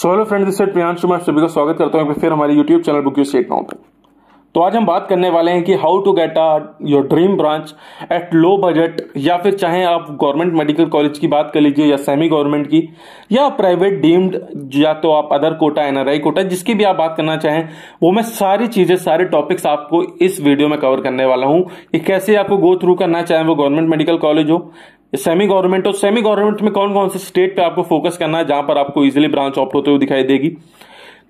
so hello friend this side Priyanshu मैं आप सभी का स्वागत करता हूँ फिर हमारे YouTube channel book your seat now पर तो आज हम बात करने वाले हैं कि how to get a your dream branch at low budget या फिर चाहे आप गवर्नमेंट मेडिकल कॉलेज की बात कर लीजिए या सेमी गवर्नमेंट की या प्राइवेट डीम्ड या तो आप अदर कोटा एनआरआई कोटा जिसकी भी आप बात करना चाहें वो मैं सारी चीज़ें सारे टॉपिक्स आपको इस वीडियो में कवर करने वाला हूँ कि कैसे आपको गो थ्रू करना चाहें वो गवर्नमेंट मेडिकल कॉलेज हो सेमी गवर्नमेंट हो सेमी गवर्नमेंट में कौन कौन से स्टेट पर आपको फोकस करना है जहां पर आपको इजिली ब्रांच ऑप्ट होते हुए दिखाई देगी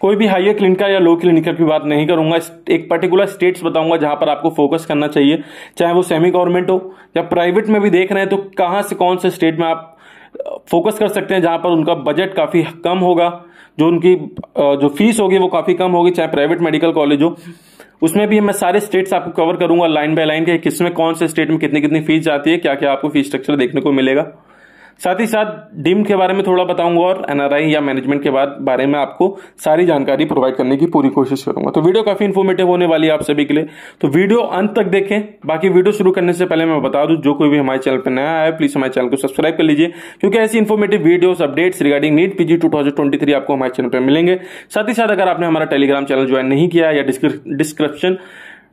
कोई भी हाईर क्लिनिकल या लो क्लिनिकल की बात नहीं करूंगा एक पर्टिकुलर स्टेट्स बताऊंगा जहां पर आपको फोकस करना चाहिए चाहे वो सेमी गवर्नमेंट हो या प्राइवेट में भी देख रहे हैं तो कहाँ से कौन से स्टेट में आप फोकस कर सकते हैं जहां पर उनका बजट काफ़ी कम होगा जो उनकी जो फीस होगी वो काफ़ी कम होगी चाहे प्राइवेट मेडिकल कॉलेज हो उसमें भी मैं सारे स्टेट्स आपको कवर करूंगा लाइन बाय लाइन के किस में कौन से स्टेट में कितनी कितनी फीस जाती है क्या क्या आपको फीस स्ट्रक्चर देखने को मिलेगा साथ ही साथ डिम के बारे में थोड़ा बताऊंगा और एनआरआई या मैनेजमेंट के बाद बारे में आपको सारी जानकारी प्रोवाइड करने की पूरी कोशिश करूंगा तो वीडियो काफ़ी इन्फॉर्मेटिव होने वाली है आप सभी के लिए तो वीडियो अंत तक देखें बाकी वीडियो शुरू करने से पहले मैं बता दूं जो कोई भी हमारे चैनल पर नया आया प्लीज़ हमारे चैनल को सब्सक्राइब कर लीजिए क्योंकि ऐसी informative video updates regarding NEET PG too आपको हमारे चैनल पर मिलेंगे साथ ही साथ अगर आपने हमारा टेलीग्राम चैनल ज्वाइन नहीं किया या डिस्क्रिप्शन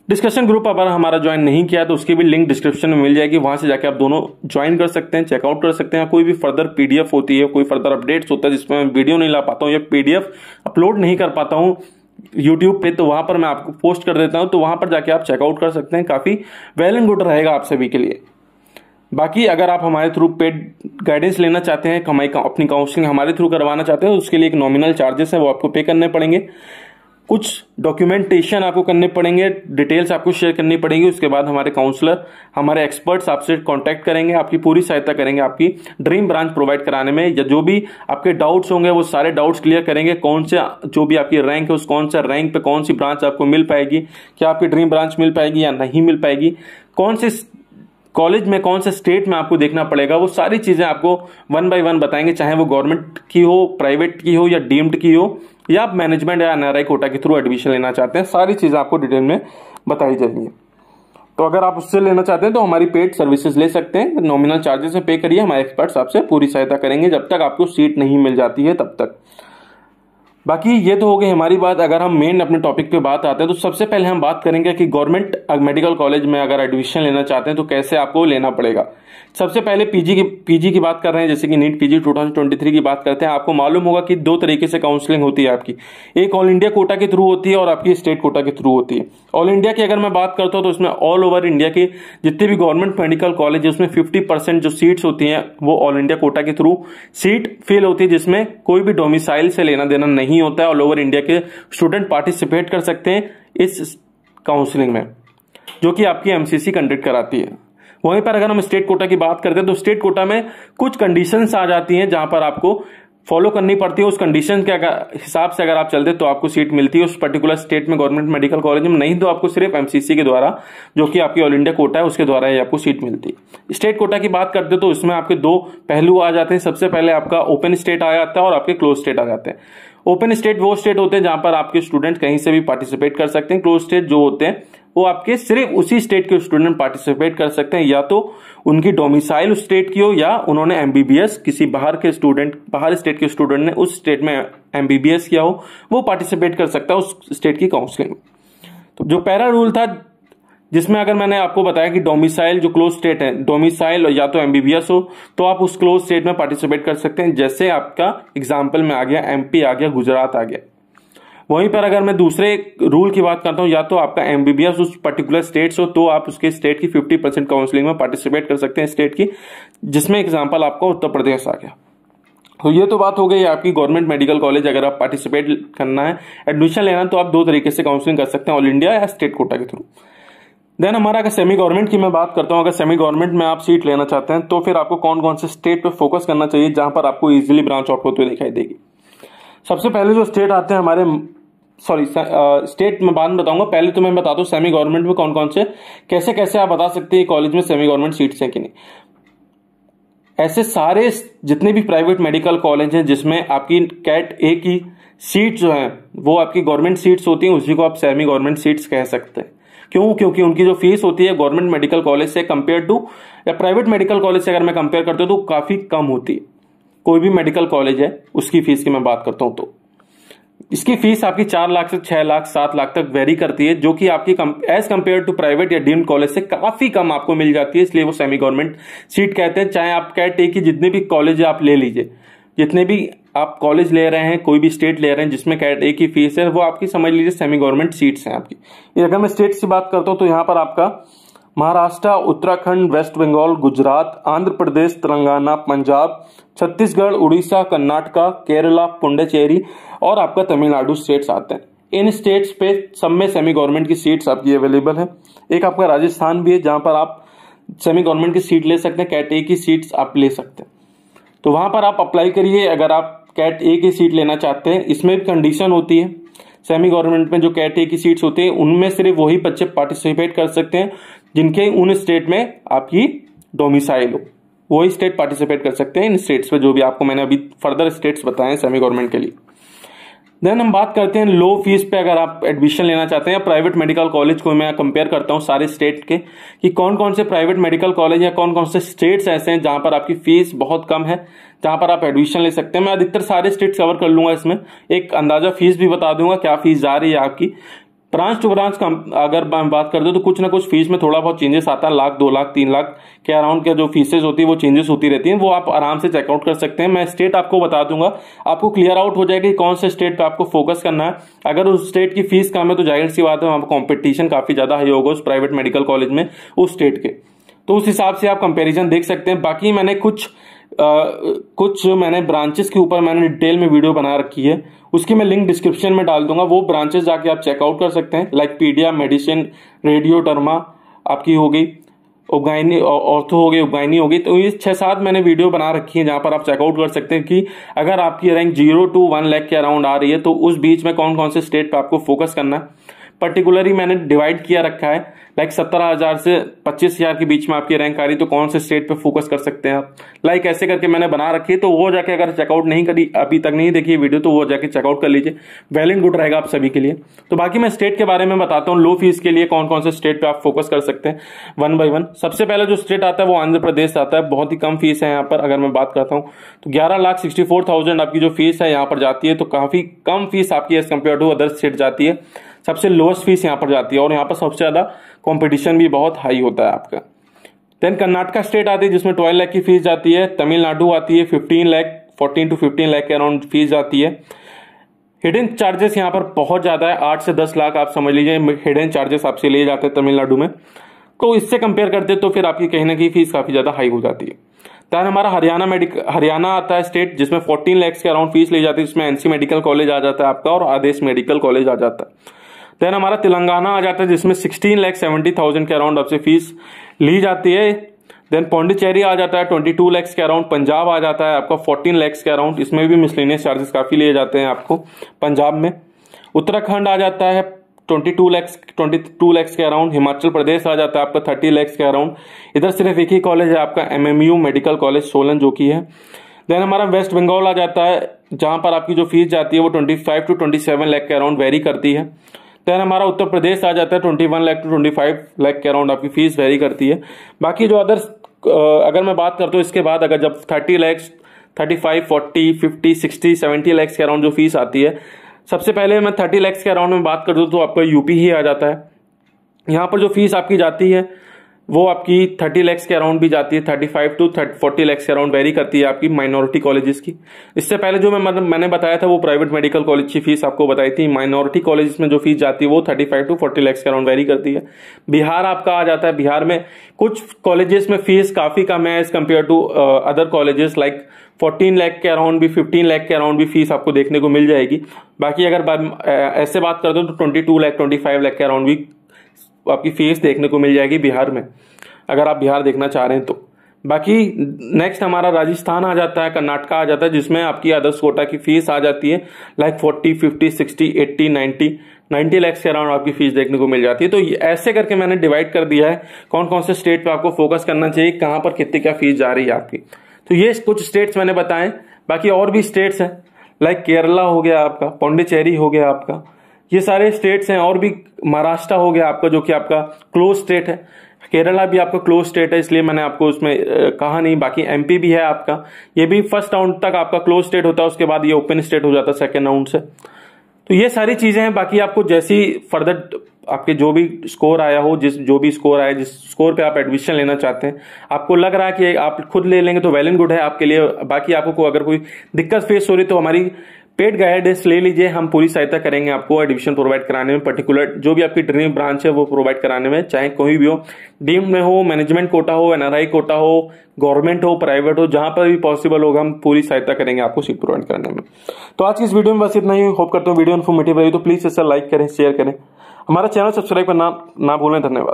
डिस्कशन ग्रुप अगर हमारा ज्वाइन नहीं किया तो उसकी भी लिंक डिस्क्रिप्शन में मिल जाएगी वहां से जाके आप दोनों ज्वाइन कर सकते हैं चेकआउट कर सकते हैं कोई भी फर्दर पीडीएफ होती है कोई फर्दर अपडेट्स होता है जिसमें मैं वीडियो नहीं ला पाता हूँ या पीडीएफ अपलोड नहीं कर पाता हूँ यूट्यूब पे तो वहां पर मैं आपको पोस्ट कर देता हूँ तो वहां पर जाके आप चेकआउट कर सकते हैं काफ़ी वेल एंड गुड रहेगा आप सभी के लिए बाकी अगर आप हमारे थ्रू पेड गाइडेंस लेना चाहते हैं हमारी अपनी काउंसलिंग हमारे थ्रू करवाना चाहते हैं तो उसके लिए एक नॉमिनल चार्जेस है वो आपको पे करने पड़ेंगे कुछ डॉक्यूमेंटेशन आपको करने पड़ेंगे डिटेल्स आपको शेयर करनी पड़ेंगी उसके बाद हमारे काउंसलर हमारे एक्सपर्ट्स आपसे कांटेक्ट करेंगे आपकी पूरी सहायता करेंगे आपकी ड्रीम ब्रांच प्रोवाइड कराने में या जो भी आपके डाउट्स होंगे वो सारे डाउट्स क्लियर करेंगे कौन से जो भी आपकी रैंक है उस कौन सा रैंक पर कौन सी ब्रांच आपको मिल पाएगी क्या आपकी ड्रीम ब्रांच मिल पाएगी या नहीं मिल पाएगी कौन से कॉलेज में कौन से स्टेट में आपको देखना पड़ेगा वो सारी चीज़ें आपको वन बाय वन बताएंगे चाहे वो गवर्नमेंट की हो प्राइवेट की हो या डीम्ड की हो या आप मैनेजमेंट या एन कोटा के थ्रू एडमिशन लेना चाहते हैं सारी चीज़ें आपको डिटेल में बताई जाएंगी तो अगर आप उससे लेना चाहते हैं तो हमारी पेड सर्विसेज ले सकते हैं नॉमिनल चार्जेस पे करिए हमारे एक्सपर्ट्स आपसे पूरी सहायता करेंगे जब तक आपको सीट नहीं मिल जाती है तब तक बाकी ये तो हो गई हमारी बात अगर हम मेन अपने टॉपिक पे बात आते हैं तो सबसे पहले हम बात करेंगे कि गवर्नमेंट मेडिकल कॉलेज में अगर एडमिशन लेना चाहते हैं तो कैसे आपको लेना पड़ेगा सबसे पहले पीजी की पीजी की बात कर रहे हैं जैसे कि नीट पीजी 2023 की बात करते हैं आपको मालूम होगा कि दो तरीके से काउंसलिंग होती है आपकी एक ऑल इंडिया कोटा के थ्रू होती है और आपकी स्टेट कोटा के थ्रू होती है ऑल इंडिया की अगर मैं बात करता हूँ तो इसमें ऑल ओवर इंडिया के जितने भी गवर्नमेंट मेडिकल कॉलेज है उसमें फिफ्टी जो सीट्स होती हैं वो ऑल इंडिया कोटा के थ्रू सीट फिल होती है जिसमें कोई भी डोमिसाइल से लेना देना नहीं नहीं होता है ऑल ओवर इंडिया के स्टूडेंट पार्टिसिपेट कर सकते हैं इस काउंसलिंग में जो कि आपकी एम कंडक्ट कराती है वहीं पर अगर हम स्टेट कोटा की बात करते हैं तो स्टेट कोटा में कुछ कंडीशंस आ जाती हैं जहां पर आपको फॉलो करनी पड़ती है उस कंडीशन के हिसाब से अगर आप चलते तो आपको सीट मिलती है उस पर्टिकुलर स्टेट में गवर्नमेंट मेडिकल कॉलेज में नहीं तो आपको सिर्फ एमसीसी के द्वारा जो कि आपकी ऑल इंडिया कोटा है उसके द्वारा ही आपको सीट मिलती है स्टेट कोटा की बात करते तो इसमें आपके दो पहलू आ जाते हैं सबसे पहले आपका ओपन स्टेट आ जाता है और आपके क्लोज स्टेट आ जाते हैं ओपन स्टेट वो स्टेट होते हैं जहां पर आपके स्टूडेंट कहीं से भी पार्टिसिपेट कर सकते हैं क्लोज स्टेट जो होते हैं वो आपके सिर्फ उसी स्टेट के स्टूडेंट पार्टिसिपेट कर सकते हैं या तो उनकी डोमिसाइल स्टेट की हो या उन्होंने एमबीबीएस किसी बाहर के स्टूडेंट बाहर स्टेट के स्टूडेंट ने उस स्टेट में एमबीबीएस किया हो वो पार्टिसिपेट कर सकता है उस स्टेट की काउंसिलिंग में तो जो पहला रूल था जिसमें अगर मैंने आपको बताया कि डोमिसाइल जो क्लोज स्टेट है डोमिसाइल या तो एमबीबीएस हो तो आप उस क्लोज स्टेट में पार्टिसिपेट कर सकते हैं जैसे आपका एग्जाम्पल में आ गया एमपी आ गया गुजरात आ गया वहीं पर अगर मैं दूसरे रूल की बात करता हूं या तो आपका एमबीबीएस उस पर्टिकुलर स्टेट हो तो आप उसके स्टेट की 50 परसेंट काउंसलिंग में पार्टिसिपेट कर सकते हैं स्टेट की जिसमें एग्जाम्पल आपका उत्तर प्रदेश आ गया तो ये तो बात हो गई आपकी गवर्नमेंट मेडिकल कॉलेज अगर आप पार्टिसिपेट करना है एडमिशन लेना तो आप दो तरीके से काउंसलिंग कर सकते हैं ऑल इंडिया या स्टेट कोटा के थ्रू देन हमारा अगर सेमी गवर्नमेंट की मैं बात करता हूँ अगर सेमी गवर्नमेंट में आप सीट लेना चाहते हैं तो फिर आपको कौन कौन से स्टेट पर फोकस करना चाहिए जहाँ पर आपको ईजिली ब्रांच आउट होते हुए दिखाई देगी सबसे पहले जो स्टेट आते हैं हमारे सॉरी स्टेट में बाद में बताऊंगा पहले तो मैं बता दूं सेमी गवर्नमेंट में कौन कौन से कैसे कैसे आप बता सकते हैं कॉलेज में सेमी गवर्नमेंट सीट्स हैं कि नहीं ऐसे सारे जितने भी प्राइवेट मेडिकल कॉलेज हैं जिसमें आपकी कैट ए की सीट जो है वो आपकी गवर्नमेंट सीट्स होती हैं उसी को आप सेमी गवर्नमेंट सीट्स कह सकते हैं क्यों क्योंकि उनकी जो फीस होती है गवर्नमेंट मेडिकल कॉलेज से कंपेयर टू या प्राइवेट मेडिकल कॉलेज से अगर मैं कंपेयर करता हूँ तो काफ़ी कम होती है कोई भी मेडिकल कॉलेज है उसकी फीस की मैं बात करता हूँ तो इसकी फीस आपकी चार लाख से छह लाख सात लाख तक वेरी करती है जो कि आपकी एज कंपेयर टू प्राइवेट या डीम्ड कॉलेज से काफी कम आपको मिल जाती है इसलिए वो सेमी गवर्नमेंट सीट कहते हैं चाहे आप कैट ए की जितने भी कॉलेज आप ले लीजिए जितने भी आप कॉलेज ले रहे हैं कोई भी स्टेट ले रहे हैं जिसमें कैट ए की फीस है वो आपकी समझ लीजिए सेमी गवर्नमेंट सीट्स हैं आपकी अगर मैं स्टेट्स की बात करता हूँ तो यहाँ पर आपका महाराष्ट्र उत्तराखंड वेस्ट बंगाल गुजरात आंध्र प्रदेश तेलंगाना पंजाब छत्तीसगढ़ उड़ीसा कर्नाटका केरला पुंडेचेरी और आपका तमिलनाडु स्टेट्स आते हैं इन स्टेट्स पे सब में सेमी गवर्नमेंट की सीट्स आपकी अवेलेबल है एक आपका राजस्थान भी है जहाँ पर आप सेमी गवर्नमेंट की सीट ले सकते हैं कैटे की सीट्स आप ले सकते हैं तो वहाँ पर आप अप्लाई करिए अगर आप कैट ए की सीट लेना चाहते हैं इसमें भी कंडीशन होती है सेमी गवर्नमेंट में जो कैट ए की सीट्स होती हैं उनमें सिर्फ वही बच्चे पार्टिसिपेट कर सकते हैं जिनके उन स्टेट में आपकी डोमिसाइल हो वही स्टेट पार्टिसिपेट कर सकते हैं इन स्टेट्स पर जो भी आपको मैंने अभी फर्दर स्टेट्स बताए हैं सेमी गवर्नमेंट के लिए देन हम बात करते हैं लो फीस पे अगर आप एडमिशन लेना चाहते हैं या प्राइवेट मेडिकल कॉलेज को मैं कंपेयर करता हूँ सारे स्टेट के कि कौन कौन से प्राइवेट मेडिकल कॉलेज या कौन कौन से स्टेट्स ऐसे हैं जहाँ पर आपकी फीस बहुत कम है जहाँ पर आप एडमिशन ले सकते हैं मैं अधिकतर सारे स्टेट कवर कर लूंगा इसमें एक अंदाजा फीस भी बता दूंगा क्या फीस जा रही है आपकी ब्रांच टू ब्रांच का अगर हम बात कर दो तो कुछ ना कुछ फीस में थोड़ा बहुत चेंजेस आता है लाख दो लाख तीन लाख के अराउंड के जो फीसेज होती है वो चेंजेस होती रहती हैं वो आप आराम से चेकआउट कर सकते हैं मैं स्टेट आपको बता दूंगा आपको क्लियर आउट हो जाएगा कि कौन से स्टेट पर आपको फोकस करना है अगर उस स्टेट की फीस कम है तो जाहिर सी बात है वहाँ कॉम्पिटिशन काफ़ी ज़्यादा हाई होगा उस प्राइवेट मेडिकल कॉलेज में उस स्टेट के तो उस हिसाब से आप कंपेरिजन देख सकते हैं बाकी मैंने कुछ कुछ मैंने ब्रांचेस के ऊपर मैंने डिटेल में वीडियो बना रखी है उसकी मैं लिंक डिस्क्रिप्शन में डाल दूंगा वो ब्रांचेस जाके आप चेकआउट कर सकते हैं like paedia medicine radio derma आपकी हो गई उगैनी ऑर्थो हो गई उगैनी हो गई तो ये छः सात मैंने वीडियो बना रखी है जहाँ पर आप चेकआउट कर सकते हैं कि अगर आपकी rank zero to one lakh के अराउंड आ रही है तो उस बीच में कौन कौन से स्टेट पर आपको फोकस करना है पर्टिकुलरली मैंने डिवाइड किया रखा है लाइक सत्रह हज़ार से पच्चीस हज़ार के बीच में आपकी रैंक आ रही तो कौन से स्टेट पे फोकस कर सकते हैं आप लाइक ऐसे करके मैंने बना रखी है तो वो जाके अगर चेकआउट नहीं करी अभी तक नहीं देखी वीडियो तो वो जाके चेकआउट कर लीजिए वेल एंड गुड रहेगा आप सभी के लिए तो बाकी मैं स्टेट के बारे में बताता हूँ लो फीस के लिए कौन कौन से स्टेट पर आप फोकस कर सकते हैं वन बाई वन सबसे पहले जो स्टेट आता है वो आंध्र प्रदेश आता है बहुत ही कम फीस है यहाँ पर अगर मैं बात करता हूँ तो ग्यारह लाख सिक्सटी फोर थाउजेंड आपकी जो फीस है यहाँ पर जाती है तो काफ़ी कम फीस आपकी as compare to other state जाती है सबसे लोएस्ट फीस यहाँ पर जाती है और यहाँ पर सबसे ज़्यादा कॉम्पिटिशन भी बहुत हाई होता है आपका देन कर्नाटका स्टेट आती है जिसमें ट्वेल्व लैख की फीस जाती है तमिलनाडु आती है fifteen lakh fourteen to fifteen lakh के अराउंड फीस जाती है हिडन चार्जेस यहाँ पर बहुत ज़्यादा है आठ से दस लाख आप समझ लीजिए हिडन चार्जेस आपसे लिए जाते हैं तमिलनाडु में तो इससे कंपेयर करते तो फिर आपकी कहीं ना कहीं फीस काफ़ी ज़्यादा हाई हो जाती है दैन हमारा हरियाणा मेडिकल हरियाणा आता है स्टेट जिसमें फोर्टीन लैक्स के अराउंड फीस ली जाती है जिसमें एनसी मेडिकल कॉलेज आ जाता है आपका और आदेश मेडिकल कॉलेज आ जाता है देन हमारा तेलंगाना आ जाता है जिसमें सिक्सटीन लैख सेवेंटी थाउजेंड के अराउंड आपसे फीस ली जाती है देन पौंडीचेरी आ जाता है ट्वेंटी टू लैक्स के अराउंड पंजाब आ जाता है आपका फोर्टीन लैक्स के अराउंड इसमें भी मिसलिनियस चार्जेस काफ़ी लिए जाते हैं आपको पंजाब में उत्तराखंड आ जाता है twenty two lakhs twenty two lakhs के अराउंड हिमाचल प्रदेश आ जाता है आपका थर्टी लैक्स के अराउंड इधर सिर्फ एक ही कॉलेज है आपका M M U medical college Solan जो कि है देन हमारा वेस्ट बंगाल आ जाता है जहाँ पर आपकी जो फीस जाती है वो twenty five to twenty seven lakh के अराउंड वेरी करती है देन हमारा उत्तर प्रदेश आ जाता है twenty one lakh to twenty five lakh के अराउंड आपकी फीस वेरी करती है बाकी जो अदर अगर मैं बात करता हूँ इसके बाद अगर जब thirty lakhs thirty five forty fifty sixty seventy lakhs के अराउंड जो फीस आती है सबसे पहले मैं थर्टी लैक्स के अराउंड में बात कर दूँ तो आपका यूपी ही आ जाता है यहाँ पर जो फीस आपकी जाती है वो आपकी थर्टी लैक्स के अराउंड भी जाती है thirty five to thirty forty lakhs के अराउंड वेरी करती है आपकी माइनॉरिटी कॉलेजेस की इससे पहले जो मैं मैंने बताया था वो प्राइवेट मेडिकल कॉलेज की फीस आपको बताई थी माइनॉरिटी कॉलेज में जो फीस जाती है वो thirty five to forty lakhs के अराउंड वेरी करती है बिहार आपका आ जाता है बिहार में कुछ कॉलेजेस में फीस काफ़ी कम है as compare to other colleges like fourteen lakh के अराउंड भी फिफ्टीन लैख के अराउंड भी फीस आपको देखने को मिल जाएगी बाकी अगर ऐसे बात करते हो तो twenty two lakh twenty five lakh के अराउंड भी आपकी फीस देखने को मिल जाएगी बिहार में अगर आप बिहार देखना चाह रहे हैं तो बाकी नेक्स्ट हमारा राजस्थान आ जाता है कर्नाटका आ जाता है जिसमें आपकी आदर्श कोटा की फीस आ जाती है like forty fifty sixty eighty ninety ninety lakhs के अराउंड आपकी फीस देखने को मिल जाती है तो ऐसे करके मैंने डिवाइड कर दिया है कौन कौन से स्टेट पे आपको फोकस करना चाहिए कहाँ पर कितनी क्या फीस जा रही है आपकी तो ये कुछ स्टेट्स मैंने बताए बाकी और भी स्टेट्स हैं लाइक केरला हो गया आपका पौंडीचेरी हो गया आपका ये सारे स्टेट्स हैं और भी महाराष्ट्र हो गया आपका जो कि आपका क्लोज स्टेट है केरला भी आपका क्लोज स्टेट है इसलिए मैंने आपको उसमें कहा नहीं बाकी एमपी भी है आपका ये भी फर्स्ट राउंड तक आपका क्लोज स्टेट होता है उसके बाद ये ओपन स्टेट हो जाता है सेकेंड राउंड से तो ये सारी चीजें हैं बाकी आपको जैसी फर्दर आपके जो भी स्कोर आया हो जिस जो भी स्कोर आया जिस स्कोर पे आप एडमिशन लेना चाहते हैं आपको लग रहा है कि आप खुद ले लेंगे तो वेल एंड गुड है आपके लिए बाकी आपको अगर कोई दिक्कत फेस हो रही तो हमारी पेड गाइडेंस ले लीजिए हम पूरी सहायता करेंगे आपको एडमिशन प्रोवाइड कराने में पर्टिकुलर जो भी आपकी ड्रीम ब्रांच है वो प्रोवाइड कराने में चाहे कोई भी हो डीम में हो मैनेजमेंट कोटा हो एनआरआई कोटा हो गवर्नमेंट हो प्राइवेट हो जहां पर भी पॉसिबल होगा हम पूरी सहायता करेंगे आपको सीट प्रोवाइड कराने में तो आज की इस वीडियो में बस इतना ही होप करता हूँ वीडियो इन्फॉर्मेटिव रही तो प्लीज़ इसे लाइक करें शेयर करें हमारा चैनल सब्सक्राइब करना ना भूलें धन्यवाद